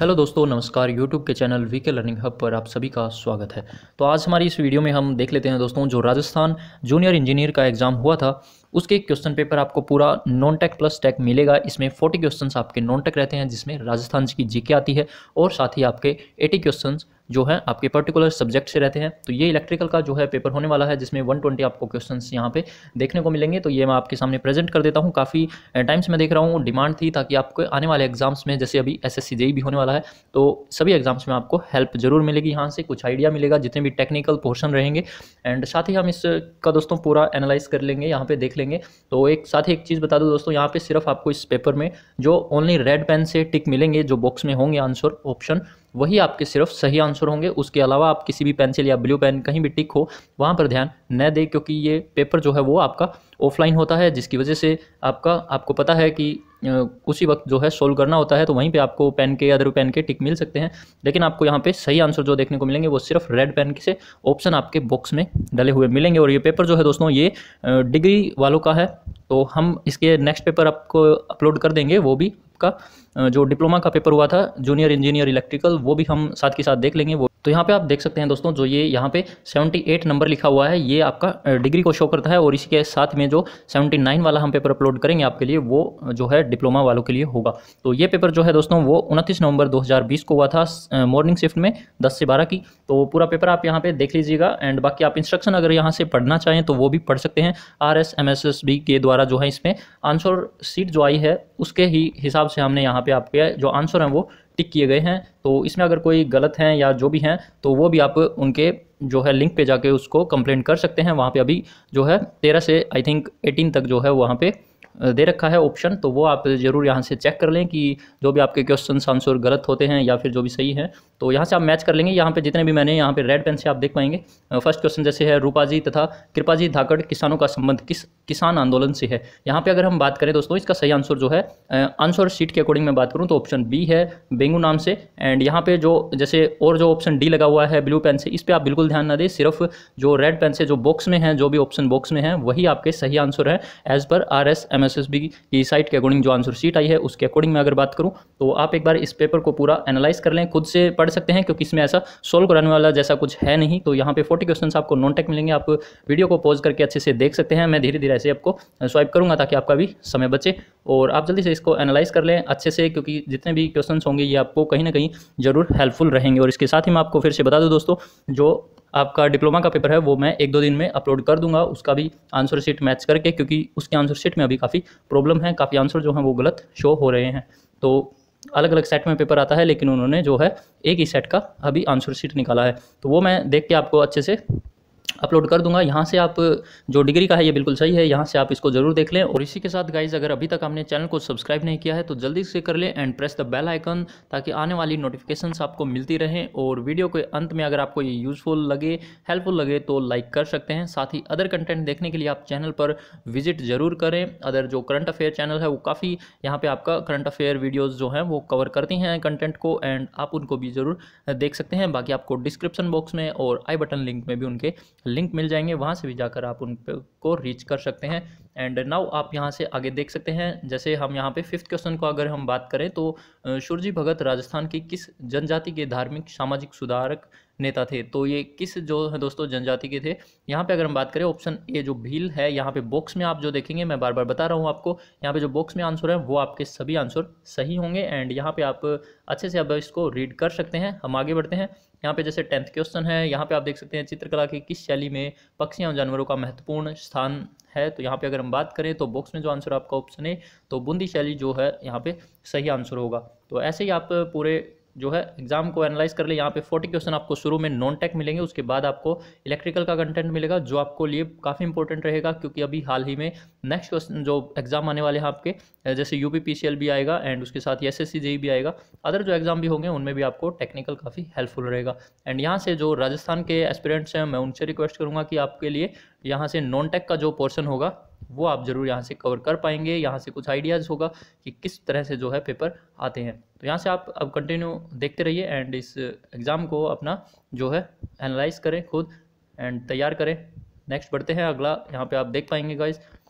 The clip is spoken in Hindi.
हेलो दोस्तों नमस्कार यूट्यूब के चैनल वीके लर्निंग हब पर आप सभी का स्वागत है तो आज हमारी इस वीडियो में हम देख लेते हैं दोस्तों जो राजस्थान जूनियर इंजीनियर का एग्ज़ाम हुआ था उसके क्वेश्चन पेपर आपको पूरा नॉन टेक प्लस टेक मिलेगा इसमें फोर्टी क्वेश्चन आपके नॉन टेक रहते हैं जिसमें राजस्थान की जीके आती है और साथ ही आपके एटी क्वेश्चन जो है आपके पर्टिकुलर सब्जेक्ट से रहते हैं तो ये इलेक्ट्रिकल का जो है पेपर होने वाला है जिसमें 120 आपको क्वेश्चन यहाँ पे देखने को मिलेंगे तो ये मैं आपके सामने प्रेजेंट कर देता हूँ काफ़ी टाइम्स मैं देख रहा हूँ डिमांड थी ताकि आपको आने वाले एग्जाम्स में जैसे अभी एस एस e भी होने वाला है तो सभी एग्जाम्स में आपको हेल्प जरूर मिलेगी यहाँ से कुछ आइडिया मिलेगा जितने भी टेक्निकल पोर्शन रहेंगे एंड साथ ही हम इसका दोस्तों पूरा एनालाइज कर लेंगे यहाँ पे देख लेंगे तो एक साथ ही एक चीज़ बता दूँ दोस्तों यहाँ पे सिर्फ आपको इस पेपर में जो ओनली रेड पेन से टिक मिलेंगे जो बॉक्स में होंगे आंसर ऑप्शन वही आपके सिर्फ सही आंसर होंगे उसके अलावा आप किसी भी पेंसिल या ब्लू पेन कहीं भी टिक हो वहाँ पर ध्यान न दें क्योंकि ये पेपर जो है वो आपका ऑफलाइन होता है जिसकी वजह से आपका आपको पता है कि उसी वक्त जो है सोल्व करना होता है तो वहीं पे आपको पेन के अदर पेन के टिक मिल सकते हैं लेकिन आपको यहाँ पे सही आंसर जो देखने को मिलेंगे वो सिर्फ रेड पेन से ऑप्शन आपके बॉक्स में डले हुए मिलेंगे और ये पेपर जो है दोस्तों ये डिग्री वालों का है तो हम इसके नेक्स्ट पेपर आपको अपलोड कर देंगे वो भी उसका जो डिप्लोमा का पेपर हुआ था जूनियर इंजीनियर इलेक्ट्रिकल वो भी हम साथ के साथ देख लेंगे वो तो यहाँ पे आप देख सकते हैं दोस्तों जो ये यहाँ पे 78 नंबर लिखा हुआ है ये आपका डिग्री को शो करता है और इसी के साथ में जो 79 वाला हम पेपर अपलोड करेंगे आपके लिए वो जो है डिप्लोमा वालों के लिए होगा तो ये पेपर जो है दोस्तों वो उनतीस नवंबर 2020 को हुआ था मॉर्निंग शिफ्ट में 10 से 12 की तो पूरा पेपर आप यहाँ पर देख लीजिएगा एंड बाकी आप इंस्ट्रक्शन अगर यहाँ से पढ़ना चाहें तो वो भी पढ़ सकते हैं आर एस के द्वारा जो है इसमें आंसर सीट जो आई है उसके ही हिसाब से हमने यहाँ पे आपके जो आंसर हैं वो टिक किए गए हैं तो इसमें अगर कोई गलत हैं या जो भी हैं तो वो भी आप उनके जो है लिंक पे जाके उसको कंप्लेंट कर सकते हैं वहाँ पे अभी जो है तेरह से आई थिंक एटीन तक जो है वहाँ पे दे रखा है ऑप्शन तो वो आप ज़रूर यहाँ से चेक कर लें कि जो भी आपके क्वेश्चन आंसर गलत होते हैं या फिर जो भी सही है तो यहाँ से आप मैच कर लेंगे यहाँ पे जितने भी मैंने यहाँ पे रेड पेन से आप देख पाएंगे फर्स्ट क्वेश्चन जैसे है रूपा जी तथा कृपा जी धाकड़ किसानों का संबंध किस किसान आंदोलन से है यहाँ पर अगर हम बात करें दोस्तों इसका सही आंसर जो है आंसर शीट के अकॉर्डिंग मैं बात करूँ तो ऑप्शन बी है बेंगू नाम से एंड यहाँ पर जो जैसे और जो ऑप्शन डी लगा हुआ है ब्लू पेन से इस पर आप बिल्कुल ध्यान ना दें सिर्फ जो रेड पेन से जो बॉक्स में है जो भी ऑप्शन बॉक्स में है वही आपके सही आंसर है as per R S M M की ये साइट के अकॉर्डिंग जो आंसर शीट आई है उसके अकॉर्डिंग मैं अगर बात करूँ तो आप एक बार इस पेपर को पूरा एनालाइज कर लें खुद से पढ़ सकते हैं क्योंकि इसमें ऐसा सोल्व कराने वाला जैसा कुछ है नहीं तो यहाँ पे फोर्टी क्वेश्चन आपको नॉन टेक मिलेंगे आप वीडियो को पॉज करके अच्छे से देख सकते हैं मैं धीरे धीरे ऐसे आपको स्वाइप करूँगा ताकि आपका भी समय बचे और आप जल्दी से इसको एनालाइज कर लें अच्छे से क्योंकि जितने भी क्वेश्चन होंगे ये आपको कहीं ना कहीं ज़रूर हेल्पफुल रहेंगे और इसके साथ ही मैं आपको फिर से बता दूँ दोस्तों जो आपका डिप्लोमा का पेपर है वो मैं एक दो दिन में अपलोड कर दूंगा उसका भी आंसर शीट मैच करके क्योंकि उसके आंसर शीट में अभी काफ़ी प्रॉब्लम है काफ़ी आंसर जो हैं वो गलत शो हो रहे हैं तो अलग अलग सेट में पेपर आता है लेकिन उन्होंने जो है एक ही सेट का अभी आंसर शीट निकाला है तो वो मैं देख के आपको अच्छे से अपलोड कर दूंगा यहाँ से आप जो डिग्री का है ये बिल्कुल सही है यहाँ से आप इसको जरूर देख लें और इसी के साथ गाइज अगर अभी तक आपने चैनल को सब्सक्राइब नहीं किया है तो जल्दी से कर लें and press the bell icon ताकि आने वाली नोटिफिकेशन आपको मिलती रहें और वीडियो के अंत में अगर आपको ये यूजफुल लगे हेल्पफुल लगे तो लाइक कर सकते हैं साथ ही अदर कंटेंट देखने के लिए आप चैनल पर विजिट जरूर करें अदर जो करंट अफेयर चैनल है वो काफ़ी यहाँ पर आपका करंट अफेयर वीडियोज़ जो हैं वो कवर करती हैं कंटेंट को एंड आप उनको भी ज़रूर देख सकते हैं बाकी आपको डिस्क्रिप्शन बॉक्स में और आई बटन लिंक में भी उनके लिंक मिल जाएंगे वहाँ से भी जाकर आप उन को रीच कर सकते हैं एंड नाउ आप यहाँ से आगे देख सकते हैं जैसे हम यहाँ पे फिफ्थ क्वेश्चन को अगर हम बात करें तो सुरजी भगत राजस्थान की किस जनजाति के धार्मिक सामाजिक सुधारक नेता थे तो ये किस जो है दोस्तों जनजाति के थे यहाँ पे अगर हम बात करें ऑप्शन ए जो भील है यहाँ पे बॉक्स में आप जो देखेंगे मैं बार बार बता रहा हूँ आपको यहाँ पे जो बॉक्स में आंसर है वो आपके सभी आंसर सही होंगे एंड यहाँ पे आप अच्छे से अब इसको रीड कर सकते हैं हम आगे बढ़ते हैं यहाँ पे जैसे टेंथ क्वेश्चन है यहाँ पे आप देख सकते हैं चित्रकला की किस शैली में पक्षियों और जानवरों का महत्वपूर्ण स्थान है तो यहाँ पे अगर हम बात करें तो बॉक्स में जो आंसर आपका ऑप्शन है तो बूंदी शैली जो है यहाँ पे सही आंसर होगा तो ऐसे ही आप पूरे जो है एग्जाम को एनालाइज कर ले यहाँ पे फोर्टी क्वेश्चन आपको शुरू में नॉन टेक मिलेंगे उसके बाद आपको इलेक्ट्रिकल का कंटेंट मिलेगा जो आपको लिए काफ़ी इंपॉर्टेंट रहेगा क्योंकि अभी हाल ही में नेक्स्ट क्वेश्चन जो एग्जाम आने वाले हैं आपके जैसे यू पी भी आएगा एंड उसके साथ एस एस e भी आएगा अदर जो एग्जाम भी होंगे उनमें भी आपको टेक्निकल काफ़ी हेल्पफुल रहेगा एंड यहाँ से जो राजस्थान के एस्पिरेंट्स हैं मैं उनसे रिक्वेस्ट करूँगा कि आपके लिए यहाँ से नॉन टेक का जो पोर्सन होगा वो आप ज़रूर यहाँ से कवर कर पाएंगे यहाँ से कुछ आइडियाज़ होगा कि किस तरह से जो है पेपर आते हैं तो यहाँ से आप अब कंटिन्यू देखते रहिए एंड इस एग्ज़ाम को अपना जो है एनालाइज करें खुद एंड तैयार करें नेक्स्ट बढ़ते हैं अगला यहाँ पे आप देख पाएंगे गाइज़